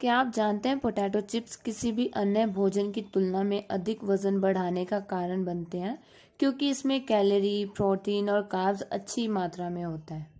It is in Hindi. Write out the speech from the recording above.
क्या आप जानते हैं पोटैटो चिप्स किसी भी अन्य भोजन की तुलना में अधिक वजन बढ़ाने का कारण बनते हैं क्योंकि इसमें कैलोरी प्रोटीन और कार्ब्स अच्छी मात्रा में होता है